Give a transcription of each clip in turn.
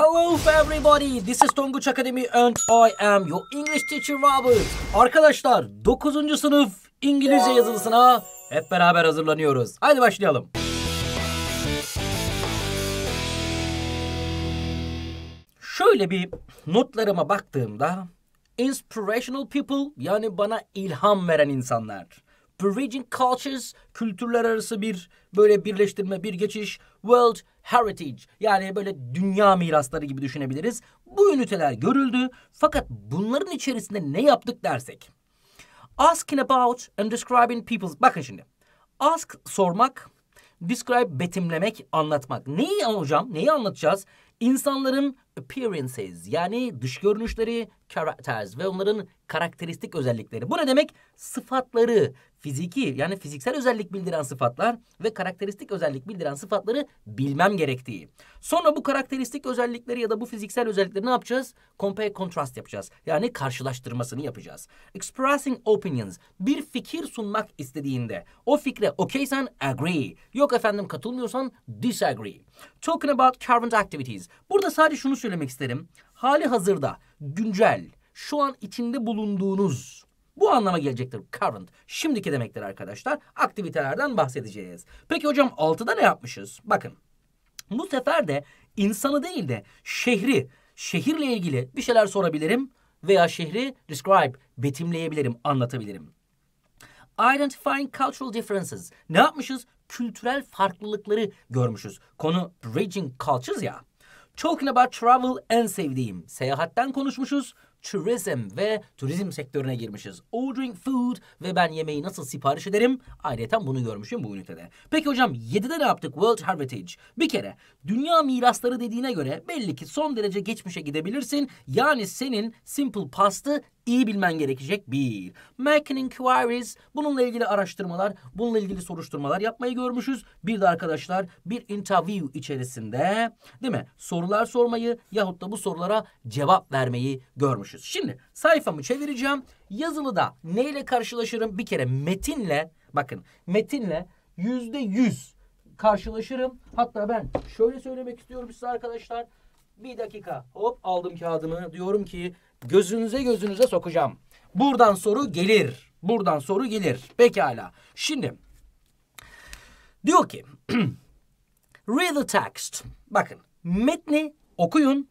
Hello everybody, this is Tonguç Academy and I am your English teacher Robert. Arkadaşlar 9. sınıf İngilizce yazılısına hep beraber hazırlanıyoruz. Haydi başlayalım. Şöyle bir notlarıma baktığımda inspirational people yani bana ilham veren insanlar. Bridging cultures kültürler arası bir böyle birleştirme, bir geçiş. World heritage yani böyle dünya mirasları gibi düşünebiliriz. Bu üniteler görüldü fakat bunların içerisinde ne yaptık dersek. Asking about and describing people. Bakın şimdi. Ask sormak, describe betimlemek, anlatmak. Neyi hocam? Neyi anlatacağız? İnsanların appearances yani dış görünüşleri, characters ve onların karakteristik özellikleri. Bu ne demek? Sıfatları, fiziki yani fiziksel özellik bildiren sıfatlar ve karakteristik özellik bildiren sıfatları bilmem gerektiği. Sonra bu karakteristik özellikleri ya da bu fiziksel özellikleri ne yapacağız? Compare contrast yapacağız. Yani karşılaştırmasını yapacağız. Expressing opinions. Bir fikir sunmak istediğinde o fikre okeysen agree. Yok efendim katılmıyorsan disagree. Talking about current activities. Burada sadece şunu söylemek isterim. Hali hazırda güncel şu an içinde bulunduğunuz bu anlama gelecektir current. Şimdiki demektir arkadaşlar. Aktivitelerden bahsedeceğiz. Peki hocam 6'da ne yapmışız? Bakın. Bu sefer de insanı değil de şehri, şehirle ilgili bir şeyler sorabilirim veya şehri describe, betimleyebilirim, anlatabilirim. Identifying cultural differences. Ne yapmışız? Kültürel farklılıkları görmüşüz. Konu bridging cultures ya. Talking about travel en sevdiğim. Seyahatten konuşmuşuz tourism ve turizm sektörüne girmişiz. Ordering food ve ben yemeği nasıl sipariş ederim? Ayrıca bunu görmüşüm bu ünitede. Peki hocam 7'de ne yaptık World Heritage? Bir kere dünya mirasları dediğine göre belli ki son derece geçmişe gidebilirsin. Yani senin simple past'ı iyi bilmen gerekecek bir. Making inquiries bununla ilgili araştırmalar, bununla ilgili soruşturmalar yapmayı görmüşüz. Bir de arkadaşlar bir interview içerisinde değil mi? Sorular sormayı yahut da bu sorulara cevap vermeyi görmüşüz. Şimdi sayfamı çevireceğim. Yazılıda neyle karşılaşırım? Bir kere metinle bakın metinle yüzde yüz karşılaşırım. Hatta ben şöyle söylemek istiyorum size arkadaşlar. Bir dakika hop aldım kağıdımı diyorum ki Gözünüze gözünüze sokacağım. Buradan soru gelir. Buradan soru gelir. Pekala. Şimdi diyor ki read the text. Bakın metni okuyun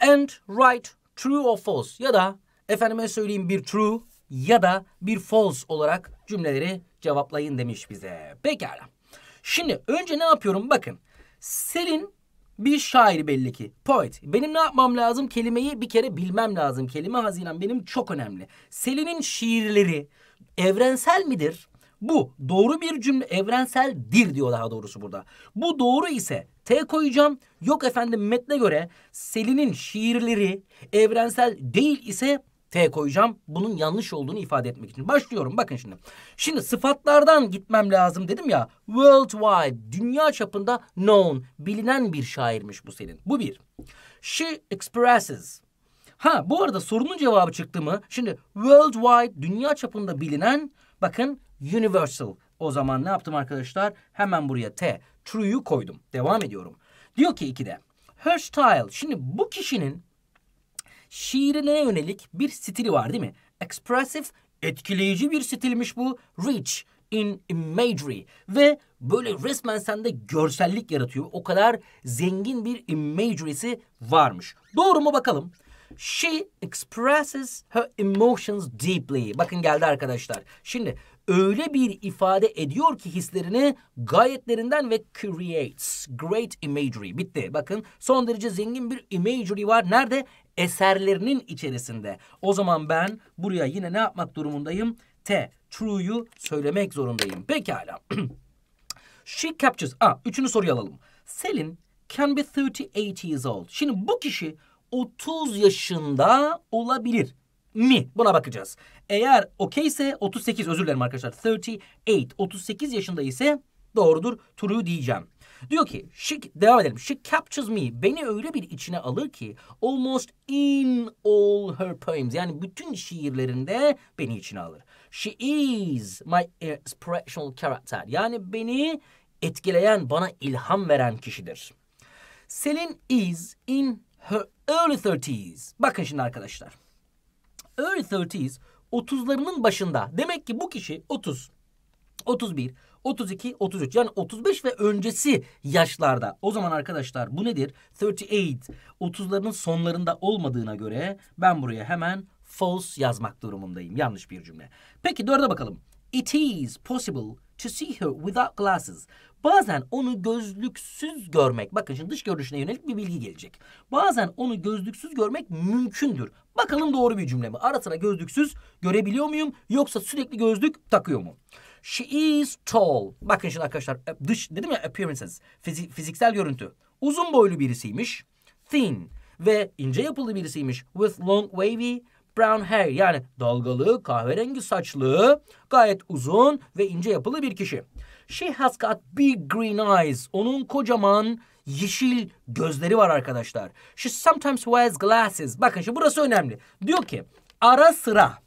and write true or false ya da efendime söyleyeyim bir true ya da bir false olarak cümleleri cevaplayın demiş bize. Pekala. Şimdi önce ne yapıyorum? Bakın Selin bir şair belli ki. Poet. Benim ne yapmam lazım? Kelimeyi bir kere bilmem lazım. Kelime hazinem benim çok önemli. Selin'in şiirleri evrensel midir? Bu doğru bir cümle evrenseldir diyor daha doğrusu burada. Bu doğru ise T koyacağım. Yok efendim metne göre Selin'in şiirleri evrensel değil ise T koyacağım. Bunun yanlış olduğunu ifade etmek için. Başlıyorum bakın şimdi. Şimdi sıfatlardan gitmem lazım dedim ya. Worldwide, dünya çapında known, bilinen bir şairmiş bu senin. Bu bir. She expresses. Ha bu arada sorunun cevabı çıktı mı? Şimdi worldwide, dünya çapında bilinen bakın universal. O zaman ne yaptım arkadaşlar? Hemen buraya T, true'yu koydum. Devam ediyorum. Diyor ki ikide. Her style. Şimdi bu kişinin şiirine yönelik bir stili var değil mi? Expressive, etkileyici bir stilmiş bu. Rich in imagery ve böyle resmen sende görsellik yaratıyor. O kadar zengin bir imagery'si varmış. Doğru mu bakalım? She expresses her emotions deeply. Bakın geldi arkadaşlar. Şimdi öyle bir ifade ediyor ki hislerini gayetlerinden ve creates. Great imagery. Bitti. Bakın son derece zengin bir imagery var. Nerede? eserlerinin içerisinde. O zaman ben buraya yine ne yapmak durumundayım? T. True'yu söylemek zorundayım. Pekala. She captures... Aa, üçünü soruyu alalım. Selin can be 38 years old. Şimdi bu kişi 30 yaşında olabilir mi? Buna bakacağız. Eğer okeyse 38 özür dilerim arkadaşlar. 38 38 yaşında ise doğrudur. True diyeceğim. Diyor ki she, devam edelim. She captures me. Beni öyle bir içine alır ki almost in all her poems. Yani bütün şiirlerinde beni içine alır. She is my inspirational character. Yani beni etkileyen, bana ilham veren kişidir. Selin is in her early 30s. Bakın şimdi arkadaşlar. Early 30s 30'larının başında. Demek ki bu kişi 30, 31, 32, 33 yani 35 ve öncesi yaşlarda. O zaman arkadaşlar bu nedir? 38, 30'ların sonlarında olmadığına göre ben buraya hemen false yazmak durumundayım. Yanlış bir cümle. Peki dörde bakalım. It is possible to see her without glasses. Bazen onu gözlüksüz görmek. Bakın şimdi dış görünüşüne yönelik bir bilgi gelecek. Bazen onu gözlüksüz görmek mümkündür. Bakalım doğru bir cümle mi? Ara sıra gözlüksüz görebiliyor muyum? Yoksa sürekli gözlük takıyor mu? She is tall. Bakın şimdi arkadaşlar e, dış dedim ya appearances. Fizi fiziksel görüntü. Uzun boylu birisiymiş. Thin ve ince yapılı birisiymiş. With long wavy brown hair yani dalgalı kahverengi saçlı gayet uzun ve ince yapılı bir kişi. She has got big green eyes. Onun kocaman yeşil gözleri var arkadaşlar. She sometimes wears glasses. Bakın şimdi burası önemli. Diyor ki ara sıra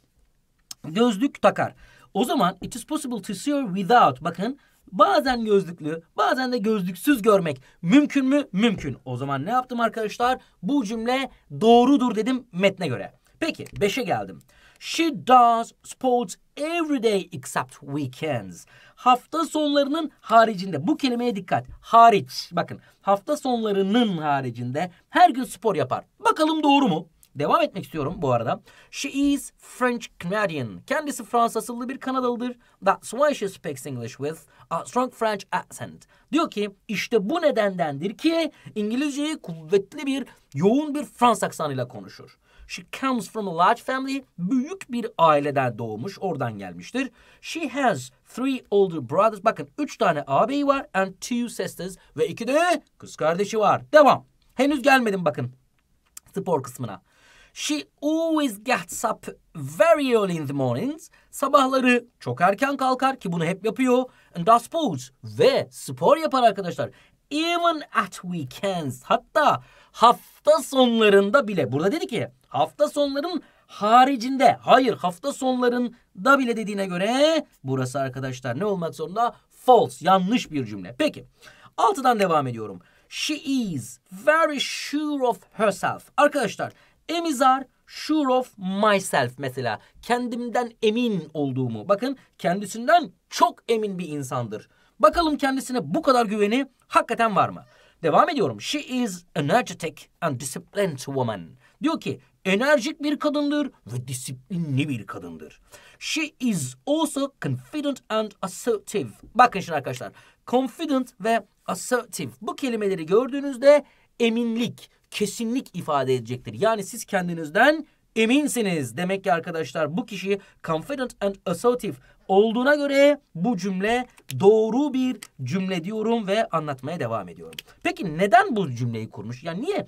gözlük takar. O zaman it is possible to see her without. Bakın bazen gözlüklü bazen de gözlüksüz görmek mümkün mü? Mümkün. O zaman ne yaptım arkadaşlar? Bu cümle doğrudur dedim metne göre. Peki 5'e geldim. She does sports every day except weekends. Hafta sonlarının haricinde bu kelimeye dikkat. Hariç. Bakın hafta sonlarının haricinde her gün spor yapar. Bakalım doğru mu? Devam etmek istiyorum bu arada. She is French Canadian. Kendisi Fransız asıllı bir Kanadalıdır. That's why she speaks English with a strong French accent. Diyor ki işte bu nedendendir ki İngilizceyi kuvvetli bir yoğun bir Fransız aksanıyla konuşur. She comes from a large family. Büyük bir aileden doğmuş. Oradan gelmiştir. She has three older brothers. Bakın üç tane ağabeyi var. And two sisters. Ve iki de kız kardeşi var. Devam. Henüz gelmedim bakın. Spor kısmına. She always gets up very early in the mornings. Sabahları çok erken kalkar ki bunu hep yapıyor. And does sports ve spor yapar arkadaşlar. Even at weekends hatta hafta sonlarında bile. Burada dedi ki hafta sonların haricinde. Hayır hafta sonlarında bile dediğine göre burası arkadaşlar ne olmak zorunda? False yanlış bir cümle. Peki altıdan devam ediyorum. She is very sure of herself. Arkadaşlar Emizar sure of myself mesela. Kendimden emin olduğumu. Bakın kendisinden çok emin bir insandır. Bakalım kendisine bu kadar güveni hakikaten var mı? Devam ediyorum. She is energetic and disciplined woman. Diyor ki enerjik bir kadındır ve disiplinli bir kadındır. She is also confident and assertive. Bakın şimdi arkadaşlar. Confident ve assertive. Bu kelimeleri gördüğünüzde eminlik, kesinlik ifade edecektir. Yani siz kendinizden eminsiniz. Demek ki arkadaşlar bu kişi confident and assertive olduğuna göre bu cümle doğru bir cümle diyorum ve anlatmaya devam ediyorum. Peki neden bu cümleyi kurmuş? Yani niye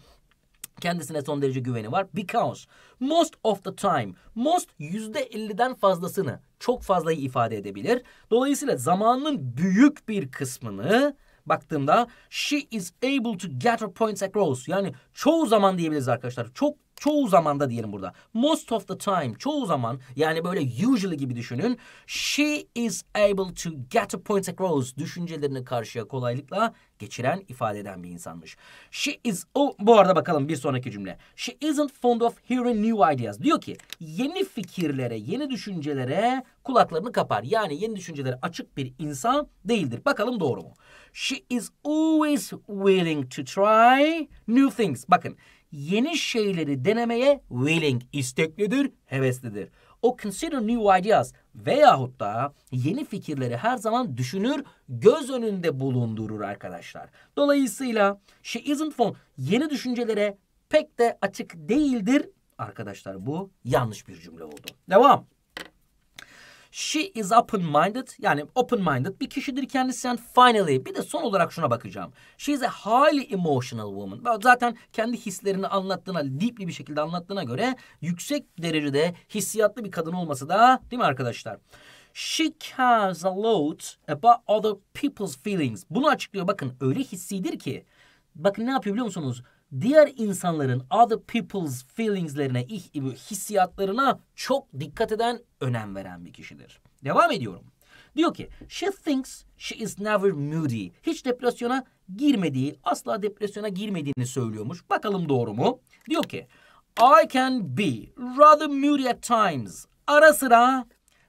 Kendisine son derece güveni var. Because most of the time, most yüzde %50'den fazlasını, çok fazlayı ifade edebilir. Dolayısıyla zamanın büyük bir kısmını baktığımda she is able to gather points across yani çoğu zaman diyebiliriz arkadaşlar. Çok çoğu zaman da diyelim burada. Most of the time çoğu zaman yani böyle usually gibi düşünün. She is able to get a point across düşüncelerini karşıya kolaylıkla geçiren ifade eden bir insanmış. She is o bu arada bakalım bir sonraki cümle. She isn't fond of hearing new ideas. Diyor ki yeni fikirlere, yeni düşüncelere kulaklarını kapar. Yani yeni düşüncelere açık bir insan değildir. Bakalım doğru mu? She is always willing to try new things. Bakın yeni şeyleri denemeye willing, isteklidir, heveslidir. O consider new ideas veyahut da yeni fikirleri her zaman düşünür, göz önünde bulundurur arkadaşlar. Dolayısıyla she isn't fond, yeni düşüncelere pek de açık değildir. Arkadaşlar bu yanlış bir cümle oldu. Devam. She is open-minded yani open-minded bir kişidir kendisi. And finally bir de son olarak şuna bakacağım. She is a highly emotional woman. Zaten kendi hislerini anlattığına, deeply bir şekilde anlattığına göre yüksek derecede hissiyatlı bir kadın olması da değil mi arkadaşlar? She cares a lot about other people's feelings. Bunu açıklıyor. Bakın öyle hissidir ki. Bakın ne yapıyor biliyor musunuz? diğer insanların other people's feelingslerine, hissiyatlarına çok dikkat eden, önem veren bir kişidir. Devam ediyorum. Diyor ki she thinks she is never moody. Hiç depresyona girmediği, asla depresyona girmediğini söylüyormuş. Bakalım doğru mu? Diyor ki I can be rather moody at times. Ara sıra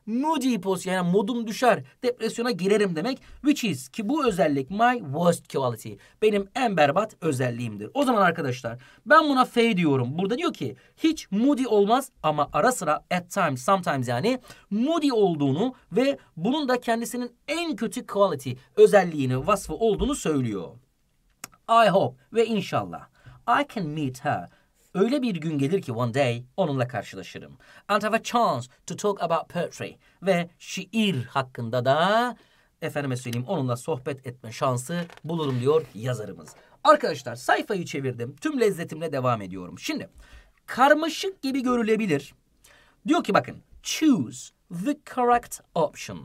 moody pozisyonu yani modum düşer, depresyona girerim demek. Which is ki bu özellik my worst quality. Benim en berbat özelliğimdir. O zaman arkadaşlar ben buna F diyorum. Burada diyor ki hiç moody olmaz ama ara sıra at times sometimes yani moody olduğunu ve bunun da kendisinin en kötü quality özelliğini vasfı olduğunu söylüyor. I hope ve inşallah I can meet her Öyle bir gün gelir ki one day onunla karşılaşırım. And have a chance to talk about poetry. Ve şiir hakkında da efendime söyleyeyim onunla sohbet etme şansı bulurum diyor yazarımız. Arkadaşlar sayfayı çevirdim. Tüm lezzetimle devam ediyorum. Şimdi karmaşık gibi görülebilir. Diyor ki bakın choose the correct option.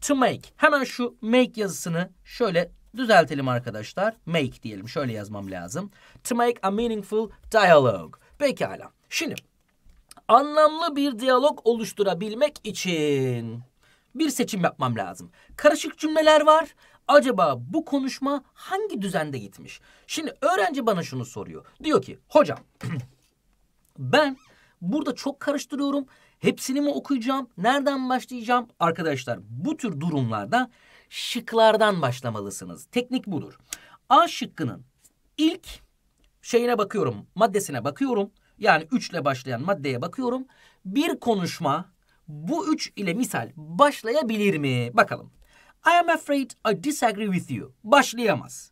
To make. Hemen şu make yazısını şöyle Düzeltelim arkadaşlar. Make diyelim. Şöyle yazmam lazım. To make a meaningful dialogue. Pekala. Şimdi anlamlı bir diyalog oluşturabilmek için bir seçim yapmam lazım. Karışık cümleler var. Acaba bu konuşma hangi düzende gitmiş? Şimdi öğrenci bana şunu soruyor. Diyor ki hocam ben burada çok karıştırıyorum. Hepsini mi okuyacağım? Nereden başlayacağım? Arkadaşlar bu tür durumlarda şıklardan başlamalısınız. Teknik budur. A şıkkının ilk şeyine bakıyorum, maddesine bakıyorum. Yani 3 ile başlayan maddeye bakıyorum. Bir konuşma bu 3 ile misal başlayabilir mi? Bakalım. I am afraid I disagree with you. Başlayamaz.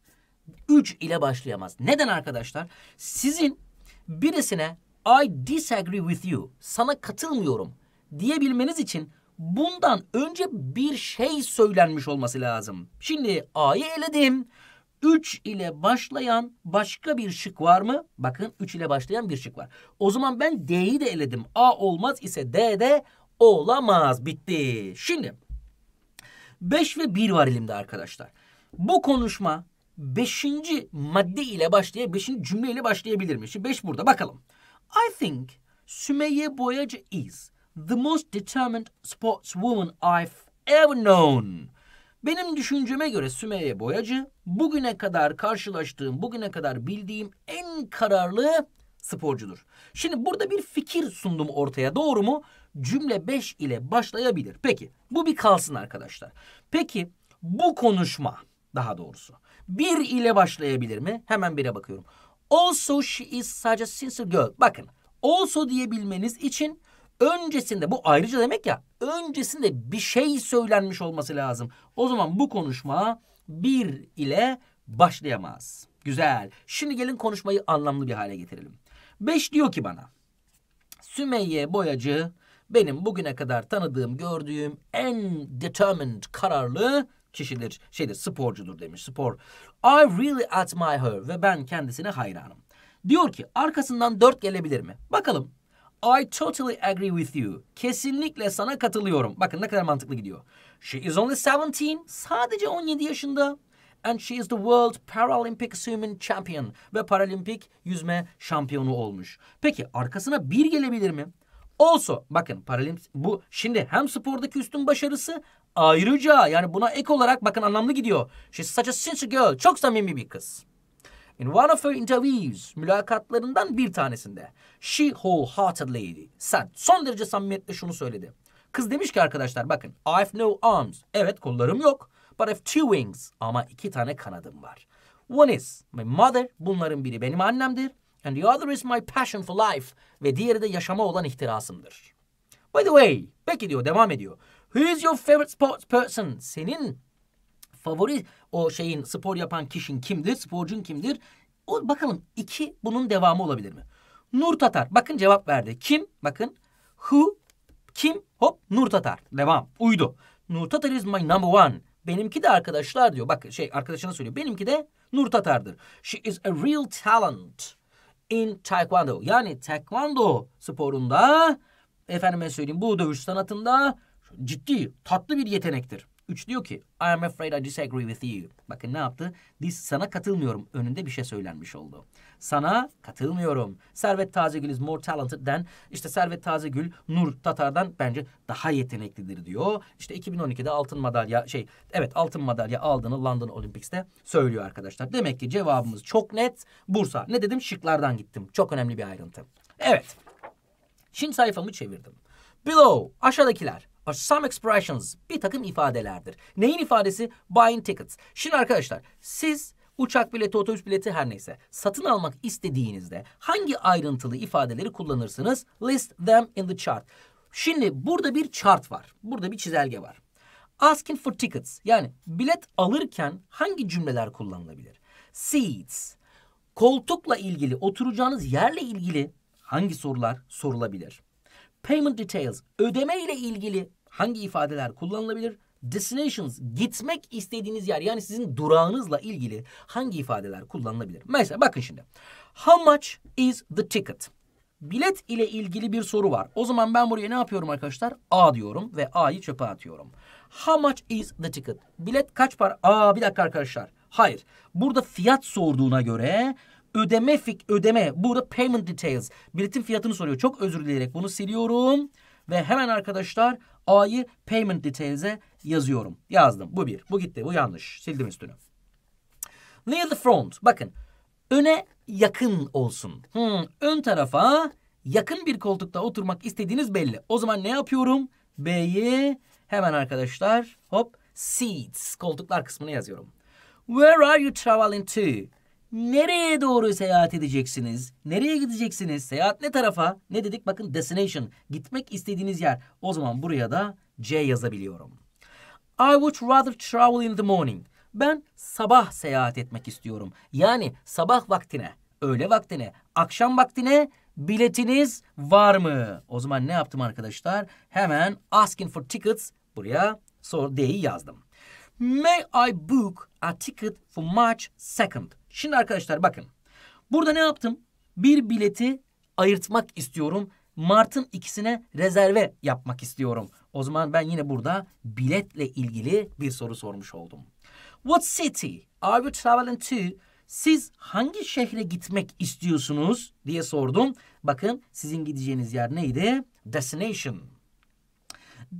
3 ile başlayamaz. Neden arkadaşlar? Sizin birisine I disagree with you. Sana katılmıyorum diyebilmeniz için bundan önce bir şey söylenmiş olması lazım. Şimdi A'yı eledim. 3 ile başlayan başka bir şık var mı? Bakın 3 ile başlayan bir şık var. O zaman ben D'yi de eledim. A olmaz ise D de olamaz. Bitti. Şimdi 5 ve 1 var elimde arkadaşlar. Bu konuşma 5. madde ile başlayıp 5. cümle ile başlayabilir mi? Şimdi 5 burada bakalım. I think Sümeyye Boyacı is the most determined sportswoman I've ever known. Benim düşünceme göre Sümeyye Boyacı bugüne kadar karşılaştığım, bugüne kadar bildiğim en kararlı sporcudur. Şimdi burada bir fikir sundum ortaya doğru mu? Cümle 5 ile başlayabilir. Peki bu bir kalsın arkadaşlar. Peki bu konuşma daha doğrusu bir ile başlayabilir mi? Hemen bire bakıyorum. Also she is such a sincere girl. Bakın also diyebilmeniz için Öncesinde bu ayrıca demek ya öncesinde bir şey söylenmiş olması lazım. O zaman bu konuşma bir ile başlayamaz. Güzel. Şimdi gelin konuşmayı anlamlı bir hale getirelim. Beş diyor ki bana. Sümeyye Boyacı benim bugüne kadar tanıdığım, gördüğüm en determined, kararlı kişidir. Şeydir, sporcudur demiş. Spor. I really admire her ve ben kendisine hayranım. Diyor ki arkasından dört gelebilir mi? Bakalım I totally agree with you. Kesinlikle sana katılıyorum. Bakın ne kadar mantıklı gidiyor. She is only 17. Sadece 17 yaşında. And she is the World Paralympic Swimming Champion. Ve paralimpik yüzme şampiyonu olmuş. Peki arkasına bir gelebilir mi? Also bakın paralimpik bu şimdi hem spordaki üstün başarısı ayrıca yani buna ek olarak bakın anlamlı gidiyor. She's such a sincere girl. Çok samimi bir kız. In one of her interviews, mülakatlarından bir tanesinde she wholeheartedly Sen son derece samimiyetle şunu söyledi. Kız demiş ki arkadaşlar bakın, I've no arms. Evet kollarım yok. But I've two wings. Ama iki tane kanadım var. One is my mother. Bunların biri benim annemdir. And the other is my passion for life. Ve diğeri de yaşama olan ihtirasımdır. By the way, peki diyor, devam ediyor. Who is your favorite sports person? Senin favori o şeyin spor yapan kişinin kimdir? Sporcun kimdir? O bakalım iki bunun devamı olabilir mi? Nur Tatar. Bakın cevap verdi. Kim? Bakın. Who? Kim? Hop Nur Tatar. Devam. Uydu. Nur Tatar is my number one. Benimki de arkadaşlar diyor. Bak şey arkadaşına söylüyor. Benimki de Nur Tatar'dır. She is a real talent in taekwondo. Yani taekwondo sporunda efendime söyleyeyim bu dövüş sanatında ciddi tatlı bir yetenektir. 3 diyor ki I am afraid I disagree with you. Bakın ne yaptı? This sana katılmıyorum önünde bir şey söylenmiş oldu. Sana katılmıyorum. Servet Tazegül is more talented than işte Servet Tazegül Nur Tatar'dan bence daha yeteneklidir diyor. İşte 2012'de altın madalya şey evet altın madalya aldığını London Olympics'te söylüyor arkadaşlar. Demek ki cevabımız çok net Bursa. Ne dedim? Şıklardan gittim. Çok önemli bir ayrıntı. Evet. Şimdi sayfamı çevirdim. Below aşağıdakiler Some expressions bir takım ifadelerdir. Neyin ifadesi? Buying tickets. Şimdi arkadaşlar siz uçak bileti, otobüs bileti her neyse satın almak istediğinizde hangi ayrıntılı ifadeleri kullanırsınız? List them in the chart. Şimdi burada bir chart var. Burada bir çizelge var. Asking for tickets yani bilet alırken hangi cümleler kullanılabilir? Seats, koltukla ilgili oturacağınız yerle ilgili hangi sorular sorulabilir? Payment details ödeme ile ilgili hangi ifadeler kullanılabilir? Destinations gitmek istediğiniz yer yani sizin durağınızla ilgili hangi ifadeler kullanılabilir? Mesela bakın şimdi. How much is the ticket? Bilet ile ilgili bir soru var. O zaman ben buraya ne yapıyorum arkadaşlar? A diyorum ve A'yı çöpe atıyorum. How much is the ticket? Bilet kaç para? Aa bir dakika arkadaşlar. Hayır. Burada fiyat sorduğuna göre ödeme fik ödeme burada payment details biletin fiyatını soruyor. Çok özür dileyerek bunu siliyorum ve hemen arkadaşlar A'yı payment details'e yazıyorum. Yazdım. Bu bir. Bu gitti. Bu yanlış. Sildim üstünü. Near the front. Bakın. Öne yakın olsun. Hmm, ön tarafa yakın bir koltukta oturmak istediğiniz belli. O zaman ne yapıyorum? B'yi hemen arkadaşlar hop seats koltuklar kısmını yazıyorum. Where are you traveling to? nereye doğru seyahat edeceksiniz? Nereye gideceksiniz? Seyahat ne tarafa? Ne dedik? Bakın destination. Gitmek istediğiniz yer. O zaman buraya da C yazabiliyorum. I would rather travel in the morning. Ben sabah seyahat etmek istiyorum. Yani sabah vaktine, öğle vaktine, akşam vaktine biletiniz var mı? O zaman ne yaptım arkadaşlar? Hemen asking for tickets buraya sor D'yi yazdım. May I book a ticket for March 2nd? Şimdi arkadaşlar bakın. Burada ne yaptım? Bir bileti ayırtmak istiyorum. Mart'ın ikisine rezerve yapmak istiyorum. O zaman ben yine burada biletle ilgili bir soru sormuş oldum. What city are you traveling to? Siz hangi şehre gitmek istiyorsunuz diye sordum. Bakın sizin gideceğiniz yer neydi? Destination.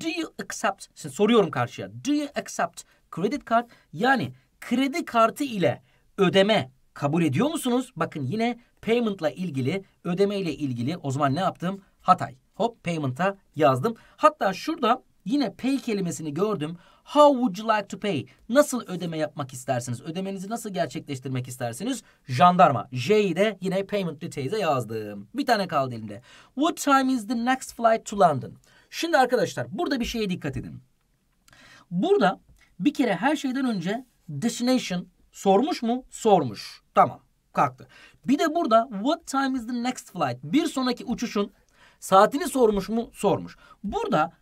Do you accept? Şimdi soruyorum karşıya. Do you accept credit card? Yani kredi kartı ile ödeme kabul ediyor musunuz? Bakın yine payment'la ilgili, ödeme ile ilgili o zaman ne yaptım? Hatay. Hop payment'a yazdım. Hatta şurada yine pay kelimesini gördüm. How would you like to pay? Nasıl ödeme yapmak istersiniz? Ödemenizi nasıl gerçekleştirmek istersiniz? Jandarma. J'yi de yine payment details'e yazdım. Bir tane kaldı elimde. What time is the next flight to London? Şimdi arkadaşlar burada bir şeye dikkat edin. Burada bir kere her şeyden önce destination Sormuş mu? Sormuş. Tamam. Kalktı. Bir de burada what time is the next flight? Bir sonraki uçuşun saatini sormuş mu? Sormuş. Burada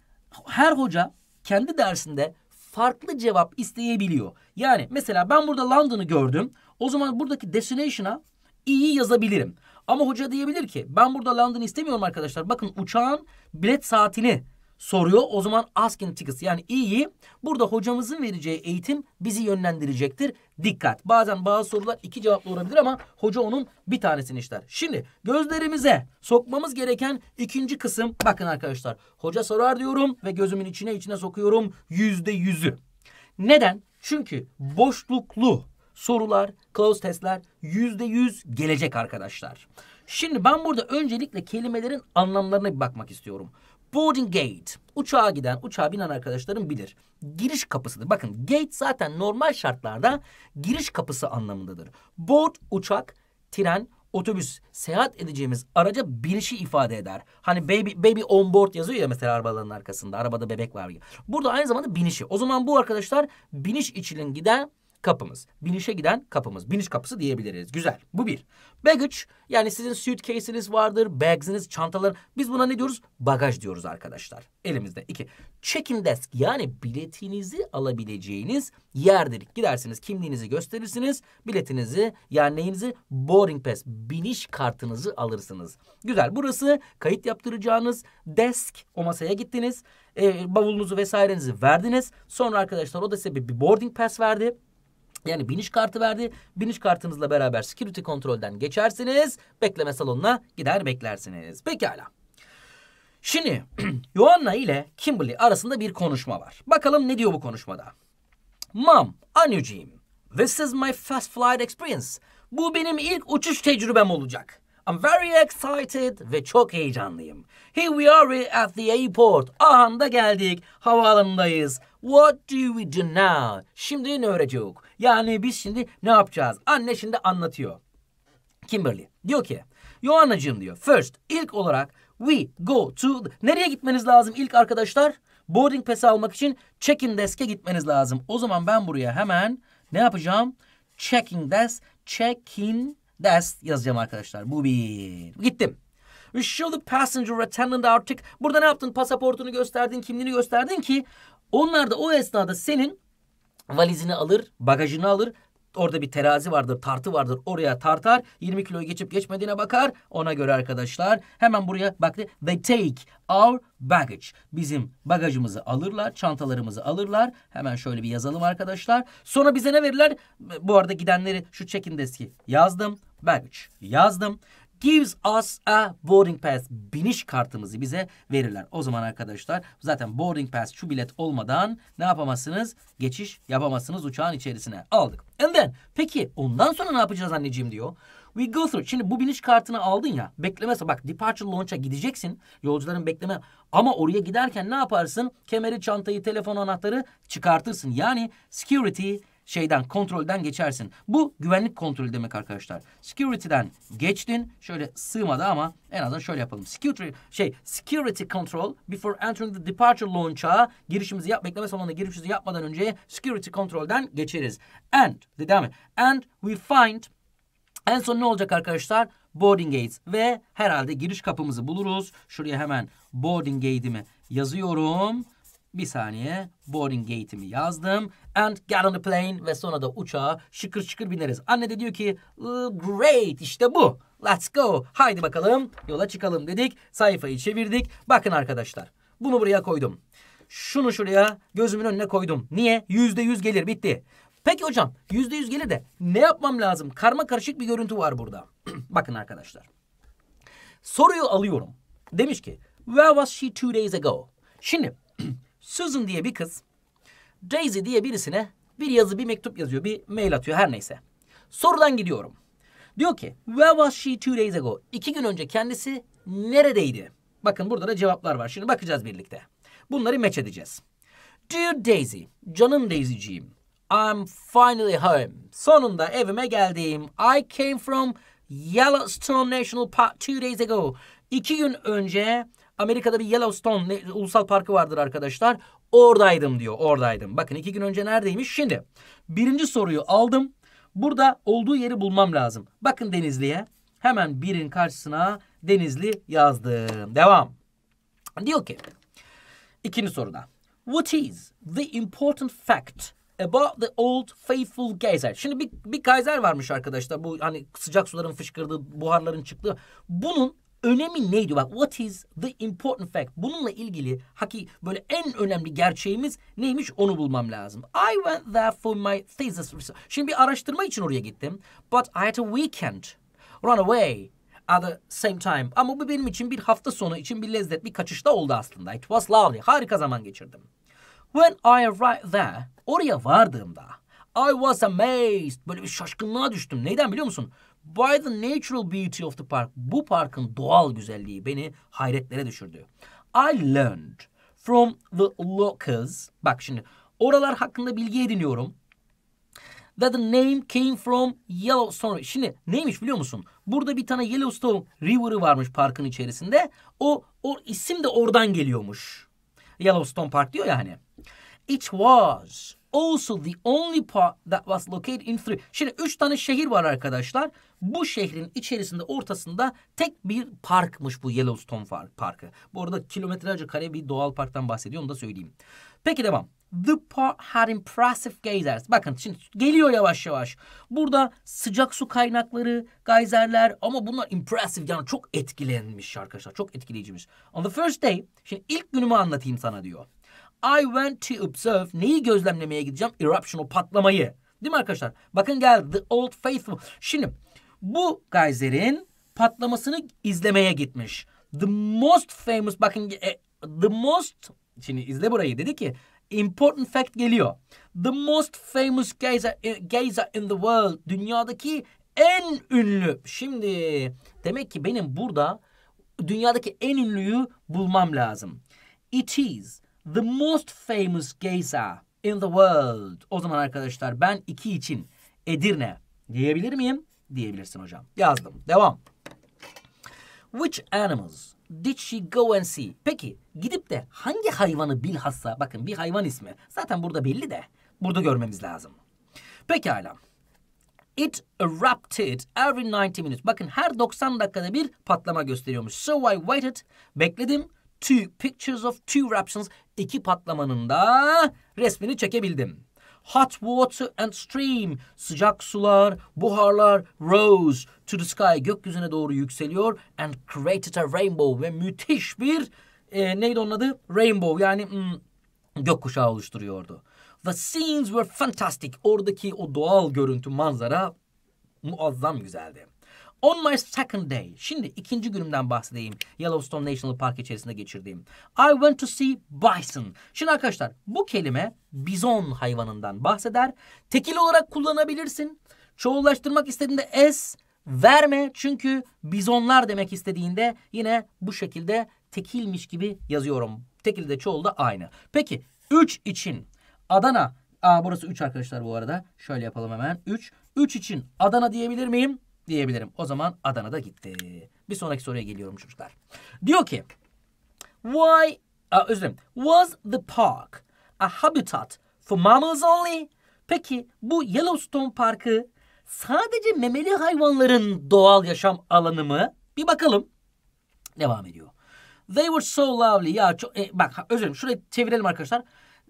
her hoca kendi dersinde farklı cevap isteyebiliyor. Yani mesela ben burada London'ı gördüm. O zaman buradaki destination'a iyi yazabilirim. Ama hoca diyebilir ki ben burada London istemiyorum arkadaşlar. Bakın uçağın bilet saatini soruyor. O zaman asking tickets yani iyi. Burada hocamızın vereceği eğitim bizi yönlendirecektir. Dikkat. Bazen bazı sorular iki cevaplı olabilir ama hoca onun bir tanesini işler. Şimdi gözlerimize sokmamız gereken ikinci kısım. Bakın arkadaşlar. Hoca sorar diyorum ve gözümün içine içine sokuyorum. Yüzde yüzü. Neden? Çünkü boşluklu sorular, close testler yüzde yüz gelecek arkadaşlar. Şimdi ben burada öncelikle kelimelerin anlamlarına bir bakmak istiyorum. Boarding gate. Uçağa giden, uçağa binen arkadaşlarım bilir. Giriş kapısıdır. Bakın gate zaten normal şartlarda giriş kapısı anlamındadır. Board uçak, tren, otobüs, seyahat edeceğimiz araca binişi ifade eder. Hani baby, baby on board yazıyor ya mesela arabaların arkasında. Arabada bebek var gibi. Burada aynı zamanda binişi. O zaman bu arkadaşlar biniş için giden kapımız. Binişe giden kapımız. Biniş kapısı diyebiliriz. Güzel. Bu bir. Baggage yani sizin suitcase'iniz vardır, bags'iniz, çantalar. Biz buna ne diyoruz? Bagaj diyoruz arkadaşlar. Elimizde. iki Check-in desk yani biletinizi alabileceğiniz yerdir. Gidersiniz kimliğinizi gösterirsiniz. Biletinizi yani neyinizi? Boarding pass. Biniş kartınızı alırsınız. Güzel. Burası kayıt yaptıracağınız desk. O masaya gittiniz. E, bavulunuzu vesairenizi verdiniz. Sonra arkadaşlar o da size bir boarding pass verdi. Yani biniş kartı verdi. Biniş kartınızla beraber security kontrolden geçersiniz. Bekleme salonuna gider beklersiniz. Pekala. Şimdi Joanna ile Kimberly arasında bir konuşma var. Bakalım ne diyor bu konuşmada. Mom, anneciğim. This is my first flight experience. Bu benim ilk uçuş tecrübem olacak. I'm very excited ve çok heyecanlıyım. Here we are at the airport. Ahanda geldik. Havaalanındayız. What do we do now? Şimdi ne öğreteceğiz? Yani biz şimdi ne yapacağız? Anne şimdi anlatıyor. Kimberly diyor ki Yohanna'cığım diyor. First ilk olarak we go to nereye gitmeniz lazım ilk arkadaşlar? Boarding pass almak için check-in desk'e gitmeniz lazım. O zaman ben buraya hemen ne yapacağım? Check-in desk, check-in desk yazacağım arkadaşlar. Bu bir. Gittim. We show the passenger attendant artık. Burada ne yaptın? Pasaportunu gösterdin, kimliğini gösterdin ki onlar da o esnada senin valizini alır, bagajını alır. Orada bir terazi vardır, tartı vardır. Oraya tartar. 20 kilo geçip geçmediğine bakar. Ona göre arkadaşlar hemen buraya baktı. They take our baggage. Bizim bagajımızı alırlar, çantalarımızı alırlar. Hemen şöyle bir yazalım arkadaşlar. Sonra bize ne verirler? Bu arada gidenleri şu check-in deski yazdım. Baggage yazdım gives us a boarding pass. Biniş kartımızı bize verirler. O zaman arkadaşlar zaten boarding pass şu bilet olmadan ne yapamazsınız? Geçiş yapamazsınız uçağın içerisine. Aldık. And then peki ondan sonra ne yapacağız anneciğim diyor. We go through. Şimdi bu biniş kartını aldın ya. Beklemese bak departure launch'a gideceksin. Yolcuların bekleme. Ama oraya giderken ne yaparsın? Kemeri, çantayı, telefon anahtarı çıkartırsın. Yani security şeyden kontrolden geçersin. Bu güvenlik kontrolü demek arkadaşlar. Security'den geçtin. Şöyle sığmadı ama en azından şöyle yapalım. Security şey security control before entering the departure launch'a girişimizi yap bekleme salonuna girişimizi yapmadan önce security kontrolden geçeriz. And devam et. And we find en son ne olacak arkadaşlar? Boarding gates ve herhalde giriş kapımızı buluruz. Şuraya hemen boarding gate'imi yazıyorum. Bir saniye boarding gate'imi yazdım. And get on the plane ve sonra da uçağa şıkır şıkır bineriz. Anne de diyor ki great işte bu. Let's go. Haydi bakalım yola çıkalım dedik. Sayfayı çevirdik. Bakın arkadaşlar bunu buraya koydum. Şunu şuraya gözümün önüne koydum. Niye? Yüzde yüz gelir bitti. Peki hocam yüzde yüz gelir de ne yapmam lazım? Karma karışık bir görüntü var burada. Bakın arkadaşlar. Soruyu alıyorum. Demiş ki where was she two days ago? Şimdi Susan diye bir kız Daisy diye birisine bir yazı bir mektup yazıyor bir mail atıyor her neyse. Sorudan gidiyorum. Diyor ki where was she two days ago? İki gün önce kendisi neredeydi? Bakın burada da cevaplar var. Şimdi bakacağız birlikte. Bunları meç edeceğiz. Dear Daisy, canım Daisy'ciğim. I'm finally home. Sonunda evime geldim. I came from Yellowstone National Park two days ago. İki gün önce Amerika'da bir Yellowstone Ulusal Parkı vardır arkadaşlar. Oradaydım diyor oradaydım. Bakın iki gün önce neredeymiş? Şimdi birinci soruyu aldım. Burada olduğu yeri bulmam lazım. Bakın Denizli'ye. Hemen birin karşısına Denizli yazdım. Devam. Diyor ki ikinci soruda. What is the important fact about the old faithful geyser? Şimdi bir, bir geyser varmış arkadaşlar. Bu hani sıcak suların fışkırdığı, buharların çıktığı. Bunun önemi neydi? Bak what is the important fact? Bununla ilgili haki böyle en önemli gerçeğimiz neymiş onu bulmam lazım. I went there for my thesis research. Şimdi bir araştırma için oraya gittim. But I had a weekend. Run away at the same time. Ama bu benim için bir hafta sonu için bir lezzet bir kaçışta oldu aslında. It was lovely. Harika zaman geçirdim. When I arrived there, oraya vardığımda I was amazed. Böyle bir şaşkınlığa düştüm. Neden biliyor musun? By the natural beauty of the park. Bu parkın doğal güzelliği beni hayretlere düşürdü. I learned from the locals. Bak şimdi oralar hakkında bilgi ediniyorum. That the name came from Yellowstone. Şimdi neymiş biliyor musun? Burada bir tane Yellowstone River'ı varmış parkın içerisinde. O, o isim de oradan geliyormuş. Yellowstone Park diyor ya hani. It was also the only part that was located in three. Şimdi üç tane şehir var arkadaşlar. Bu şehrin içerisinde ortasında tek bir parkmış bu Yellowstone Park Parkı. Bu arada kilometrelerce kare bir doğal parktan bahsediyorum da söyleyeyim. Peki devam. The park had impressive geysers. Bakın şimdi geliyor yavaş yavaş. Burada sıcak su kaynakları, geyserler ama bunlar impressive yani çok etkilenmiş arkadaşlar. Çok etkileyiciymiş. On the first day, şimdi ilk günümü anlatayım sana diyor. I went to observe. Neyi gözlemlemeye gideceğim? Eruption o patlamayı. Değil mi arkadaşlar? Bakın gel, The Old Faithful. Şimdi bu geyserin patlamasını izlemeye gitmiş. The most famous bakın e, the most şimdi izle burayı dedi ki important fact geliyor. The most famous geyser, e, geyser in the world. Dünyadaki en ünlü. Şimdi demek ki benim burada dünyadaki en ünlüyü bulmam lazım. It is the most famous geyser in the world. O zaman arkadaşlar ben iki için Edirne diyebilir miyim? Diyebilirsin hocam. Yazdım. Devam. Which animals did she go and see? Peki gidip de hangi hayvanı bilhassa bakın bir hayvan ismi zaten burada belli de burada görmemiz lazım. Peki Pekala. It erupted every 90 minutes. Bakın her 90 dakikada bir patlama gösteriyormuş. So I waited. Bekledim. Two pictures of two eruptions iki patlamanın da resmini çekebildim. Hot water and stream, sıcak sular, buharlar rose to the sky, gökyüzüne doğru yükseliyor and created a rainbow ve müthiş bir e, neydi onun adı? Rainbow yani mm, gökkuşağı oluşturuyordu. The scenes were fantastic. Oradaki o doğal görüntü, manzara muazzam güzeldi. On my second day. Şimdi ikinci günümden bahsedeyim. Yellowstone National Park içerisinde geçirdiğim. I went to see bison. Şimdi arkadaşlar bu kelime bizon hayvanından bahseder. Tekil olarak kullanabilirsin. Çoğullaştırmak istediğinde s verme. Çünkü bizonlar demek istediğinde yine bu şekilde tekilmiş gibi yazıyorum. Tekil de çoğul da aynı. Peki 3 için Adana. Aa, burası 3 arkadaşlar bu arada. Şöyle yapalım hemen. 3. 3 için Adana diyebilir miyim? diyebilirim. O zaman Adana'da gitti. Bir sonraki soruya geliyorum çocuklar. Diyor ki Why, uh, özür dilerim. Was the park a habitat for mammals only? Peki bu Yellowstone Parkı sadece memeli hayvanların doğal yaşam alanı mı? Bir bakalım. Devam ediyor. They were so lovely. Ya çok, e, bak özür dilerim şurayı çevirelim arkadaşlar.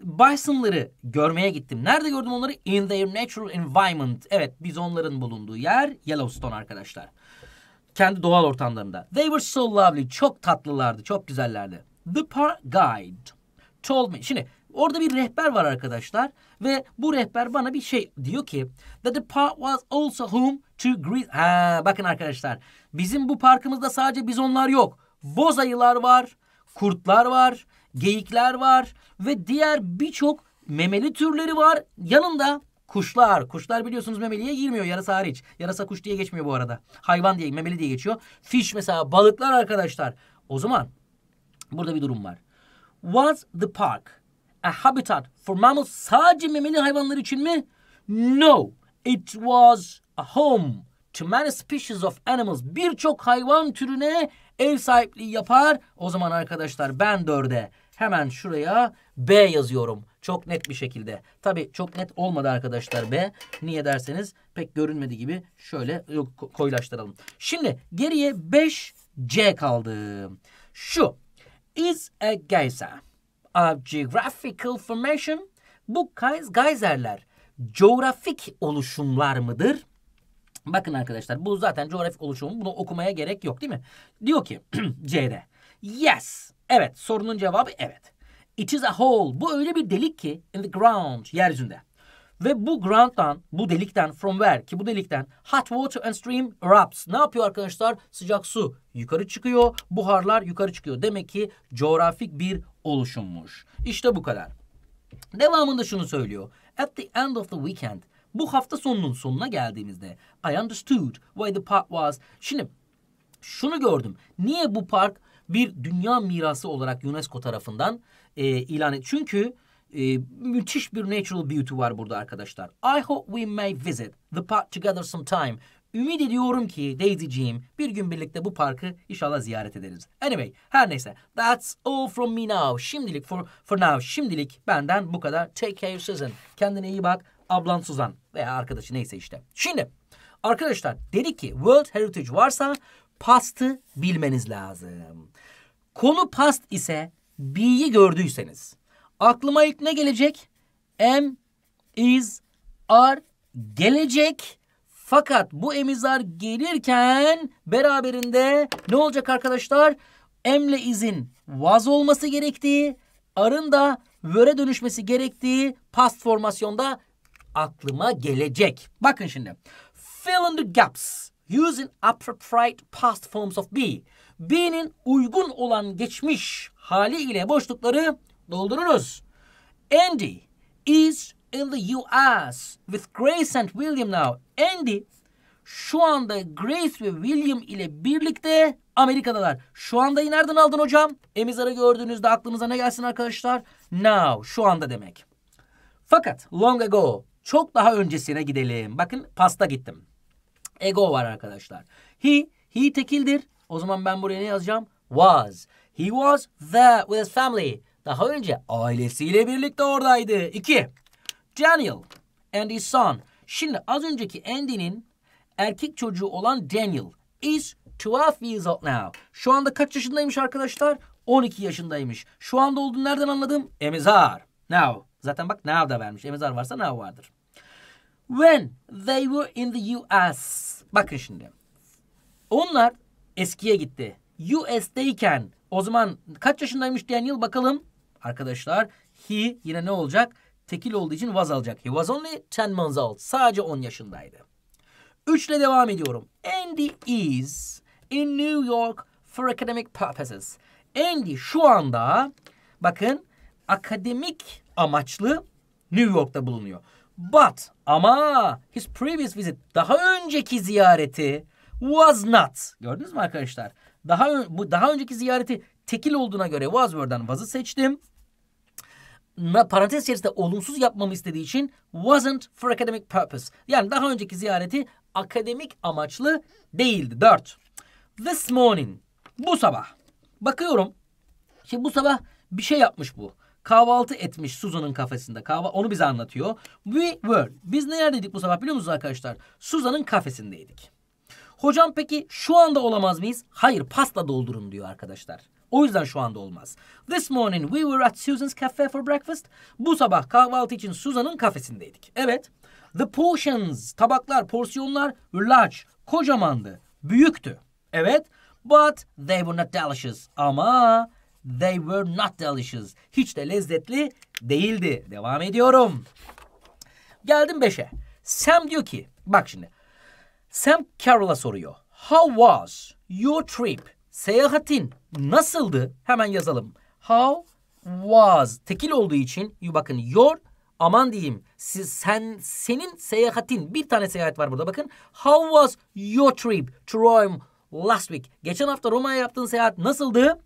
Bison'ları görmeye gittim. Nerede gördüm onları? In their natural environment. Evet biz onların bulunduğu yer Yellowstone arkadaşlar. Kendi doğal ortamlarında. They were so lovely. Çok tatlılardı. Çok güzellerdi. The park guide told me. Şimdi orada bir rehber var arkadaşlar. Ve bu rehber bana bir şey diyor ki. That the park was also home to Greece. Ha, bakın arkadaşlar. Bizim bu parkımızda sadece bizonlar yok. Boz ayılar var. Kurtlar var geyikler var ve diğer birçok memeli türleri var. Yanında kuşlar. Kuşlar biliyorsunuz memeliye girmiyor yarasa hariç. Yarasa kuş diye geçmiyor bu arada. Hayvan diye, memeli diye geçiyor. Fish mesela balıklar arkadaşlar. O zaman burada bir durum var. Was the park a habitat for mammals sadece memeli hayvanlar için mi? No. It was a home to many species of animals. Birçok hayvan türüne ev sahipliği yapar. O zaman arkadaşlar ben dörde Hemen şuraya B yazıyorum. Çok net bir şekilde. Tabi çok net olmadı arkadaşlar B. Niye derseniz pek görünmedi gibi şöyle koyulaştıralım. Şimdi geriye 5C kaldı. Şu is a geyser a geographical formation. Bu geyserler coğrafik oluşumlar mıdır? Bakın arkadaşlar bu zaten coğrafik oluşumu. Bunu okumaya gerek yok değil mi? Diyor ki C'de. Yes. Evet, sorunun cevabı evet. It is a hole. Bu öyle bir delik ki in the ground, yeryüzünde. Ve bu ground'dan, bu delikten, from where ki bu delikten hot water and stream erupts. Ne yapıyor arkadaşlar? Sıcak su yukarı çıkıyor, buharlar yukarı çıkıyor. Demek ki coğrafik bir oluşummuş. İşte bu kadar. Devamında şunu söylüyor. At the end of the weekend, bu hafta sonunun sonuna geldiğimizde I understood why the park was. Şimdi şunu gördüm. Niye bu park bir dünya mirası olarak UNESCO tarafından e, ilan et. Çünkü e, müthiş bir natural beauty var burada arkadaşlar. I hope we may visit the park together sometime. Ümit ediyorum ki Daisy'ciğim bir gün birlikte bu parkı inşallah ziyaret ederiz. Anyway her neyse. That's all from me now. Şimdilik for, for now. Şimdilik benden bu kadar. Take care Susan. Kendine iyi bak. Ablan Suzan veya arkadaşı neyse işte. Şimdi arkadaşlar dedik ki World Heritage varsa pastı bilmeniz lazım. Konu past ise be'yi gördüyseniz aklıma ilk ne gelecek? Am, is, are gelecek. Fakat bu emizar gelirken beraberinde ne olacak arkadaşlar? ile izin vaz olması gerektiği, arın da vöre dönüşmesi gerektiği past formasyonda aklıma gelecek. Bakın şimdi. Fill in the gaps using appropriate past forms of be. Be'nin uygun olan geçmiş hali ile boşlukları doldurunuz. Andy is in the US with Grace and William now. Andy şu anda Grace ve William ile birlikte Amerika'dalar. Şu andayı nereden aldın hocam? Emizar'ı gördüğünüzde aklınıza ne gelsin arkadaşlar? Now, şu anda demek. Fakat long ago, çok daha öncesine gidelim. Bakın pasta gittim ego var arkadaşlar. He, he tekildir. O zaman ben buraya ne yazacağım? Was. He was there with his family. Daha önce ailesiyle birlikte oradaydı. İki. Daniel and his son. Şimdi az önceki Andy'nin erkek çocuğu olan Daniel is 12 years old now. Şu anda kaç yaşındaymış arkadaşlar? 12 yaşındaymış. Şu anda olduğunu nereden anladım? Emizar. Now. Zaten bak now da vermiş. Emizar varsa now vardır. When they were in the US. Bakın şimdi. Onlar eskiye gitti. US'deyken o zaman kaç yaşındaymış Daniel bakalım. Arkadaşlar he yine ne olacak? Tekil olduğu için was alacak. He was only 10 months old. Sadece 10 yaşındaydı. Üçle devam ediyorum. Andy is in New York for academic purposes. Andy şu anda bakın akademik amaçlı New York'ta bulunuyor. But ama his previous visit daha önceki ziyareti was not. Gördünüz mü arkadaşlar? Daha bu daha önceki ziyareti tekil olduğuna göre was were'dan was'ı seçtim. Na, parantez içerisinde olumsuz yapmamı istediği için wasn't for academic purpose. Yani daha önceki ziyareti akademik amaçlı değildi. Dört. This morning. Bu sabah. Bakıyorum. Şimdi bu sabah bir şey yapmış bu kahvaltı etmiş Suzan'ın kafesinde. kahvaltı onu bize anlatıyor. We were. Biz neredeydik bu sabah biliyor musunuz arkadaşlar? Suzan'ın kafesindeydik. Hocam peki şu anda olamaz mıyız? Hayır pasta doldurun diyor arkadaşlar. O yüzden şu anda olmaz. This morning we were at Susan's cafe for breakfast. Bu sabah kahvaltı için Susan'ın kafesindeydik. Evet. The portions, tabaklar, porsiyonlar large, kocamandı, büyüktü. Evet. But they were not delicious. Ama They were not delicious. Hiç de lezzetli değildi. Devam ediyorum. Geldim 5'e. Sam diyor ki bak şimdi. Sam Carroll'a soruyor. How was your trip? Seyahatin nasıldı? Hemen yazalım. How was tekil olduğu için bakın your aman diyeyim siz, sen senin seyahatin bir tane seyahat var burada bakın. How was your trip to Rome last week? Geçen hafta Roma'ya yaptığın seyahat nasıldı?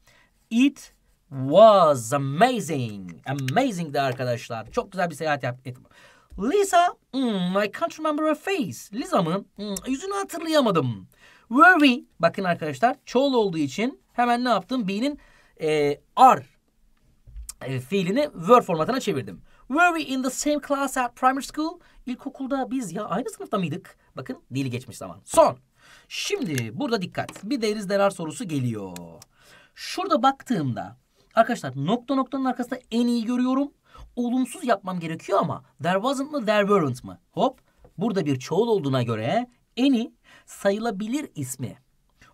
It was amazing. Amazing arkadaşlar. Çok güzel bir seyahat yaptım. Lisa, hmm, I can't remember her face. Lisa'mın hmm, yüzünü hatırlayamadım. Were we? Bakın arkadaşlar çoğul olduğu için hemen ne yaptım? Be'nin e, are e, fiilini were formatına çevirdim. Were we in the same class at primary school? İlkokulda biz ya aynı sınıfta mıydık? Bakın dili geçmiş zaman. Son. Şimdi burada dikkat. Bir deriz derar sorusu geliyor. Şurada baktığımda arkadaşlar nokta noktanın arkasında en iyi görüyorum. Olumsuz yapmam gerekiyor ama there wasn't mı there weren't mı? Hop burada bir çoğul olduğuna göre any sayılabilir ismi.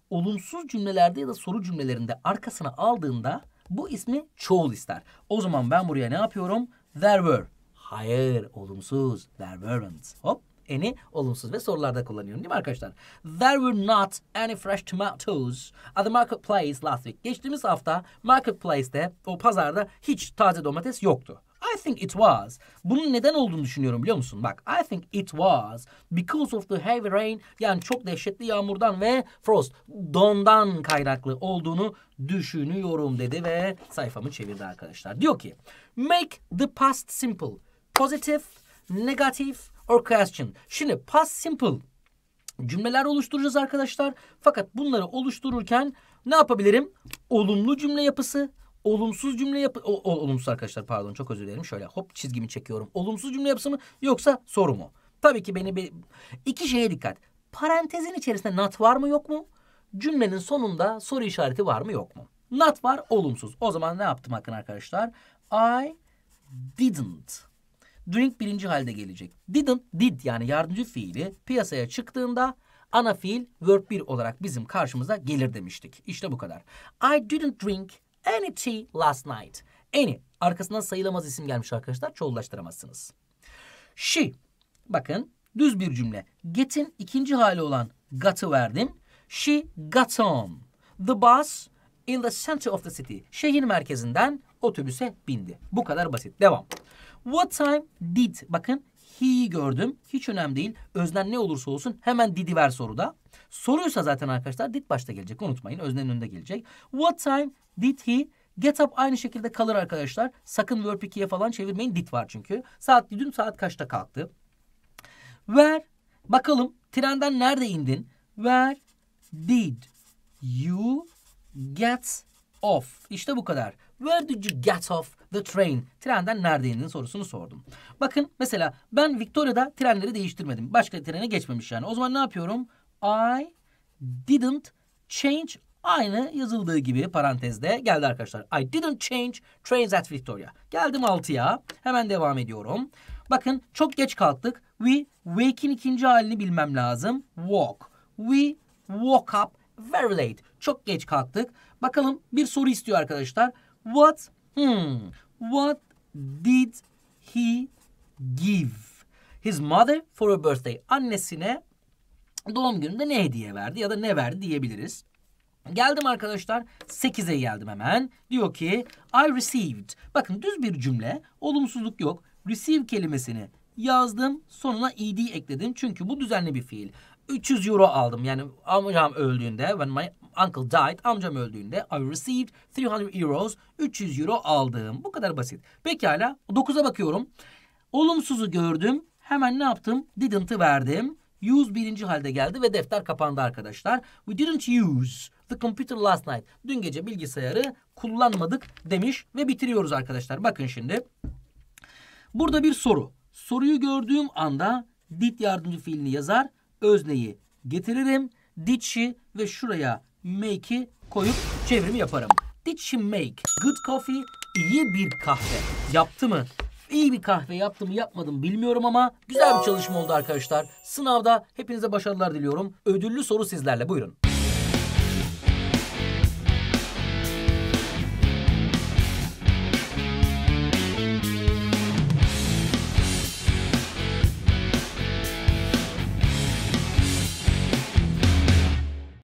Olumsuz cümlelerde ya da soru cümlelerinde arkasına aldığında bu ismi çoğul ister. O zaman ben buraya ne yapıyorum? There were. Hayır olumsuz. There weren't. Hop any olumsuz ve sorularda kullanıyorum değil mi arkadaşlar? There were not any fresh tomatoes at the marketplace last week. Geçtiğimiz hafta marketplace'te o pazarda hiç taze domates yoktu. I think it was. Bunun neden olduğunu düşünüyorum biliyor musun? Bak I think it was because of the heavy rain yani çok dehşetli yağmurdan ve frost dondan kaynaklı olduğunu düşünüyorum dedi ve sayfamı çevirdi arkadaşlar. Diyor ki make the past simple. Positive, negative or question. Şimdi past simple cümleler oluşturacağız arkadaşlar. Fakat bunları oluştururken ne yapabilirim? Olumlu cümle yapısı, olumsuz cümle yapı... O, olumsuz arkadaşlar pardon çok özür dilerim. Şöyle hop çizgimi çekiyorum. Olumsuz cümle yapısı mı yoksa soru mu? Tabii ki beni... Bir... iki şeye dikkat. Parantezin içerisinde not var mı yok mu? Cümlenin sonunda soru işareti var mı yok mu? Not var olumsuz. O zaman ne yaptım bakın arkadaşlar? I didn't doing birinci halde gelecek. Didn't did yani yardımcı fiili piyasaya çıktığında ana fiil verb 1 olarak bizim karşımıza gelir demiştik. İşte bu kadar. I didn't drink any tea last night. Any arkasından sayılamaz isim gelmiş arkadaşlar. Çoğullaştıramazsınız. She bakın düz bir cümle. Get'in ikinci hali olan got'ı verdim. She got on the bus in the center of the city. Şehir merkezinden otobüse bindi. Bu kadar basit. Devam. What time did? Bakın he'yi gördüm. Hiç önemli değil. Öznen ne olursa olsun hemen did'i ver soruda. Soruysa zaten arkadaşlar did başta gelecek. Unutmayın öznenin önünde gelecek. What time did he Get up aynı şekilde kalır arkadaşlar. Sakın verb 2'ye falan çevirmeyin. Did var çünkü. Saat dün saat kaçta kalktı? Where bakalım trenden nerede indin? Where did you get off? İşte bu kadar. Where did you get off the train? Trenden nerede indin sorusunu sordum. Bakın mesela ben Victoria'da trenleri değiştirmedim. Başka trene geçmemiş yani. O zaman ne yapıyorum? I didn't change Aynı yazıldığı gibi parantezde geldi arkadaşlar. I didn't change trains at Victoria. Geldim 6'ya. Hemen devam ediyorum. Bakın çok geç kalktık. We wake'in ikinci halini bilmem lazım. Walk. We woke up very late. Çok geç kalktık. Bakalım bir soru istiyor arkadaşlar. What hmm, what did he give? His mother for a birthday. Annesine doğum gününde ne hediye verdi ya da ne verdi diyebiliriz. Geldim arkadaşlar 8'e geldim hemen. Diyor ki I received. Bakın düz bir cümle olumsuzluk yok. Receive kelimesini yazdım sonuna ed ekledim. Çünkü bu düzenli bir fiil. 300 euro aldım yani amcam öldüğünde when my uncle died, amcam öldüğünde I received 300 euros, 300 euro aldım. Bu kadar basit. Pekala 9'a bakıyorum. Olumsuzu gördüm. Hemen ne yaptım? Didn't'ı verdim. Use birinci halde geldi ve defter kapandı arkadaşlar. We didn't use the computer last night. Dün gece bilgisayarı kullanmadık demiş ve bitiriyoruz arkadaşlar. Bakın şimdi. Burada bir soru. Soruyu gördüğüm anda did yardımcı fiilini yazar. Özneyi getiririm. Didşi ve şuraya make'i koyup çevrimi yaparım. Did she make good coffee? İyi bir kahve yaptı mı? İyi bir kahve yaptım mı yapmadım bilmiyorum ama güzel bir çalışma oldu arkadaşlar. Sınavda hepinize başarılar diliyorum. Ödüllü soru sizlerle buyurun.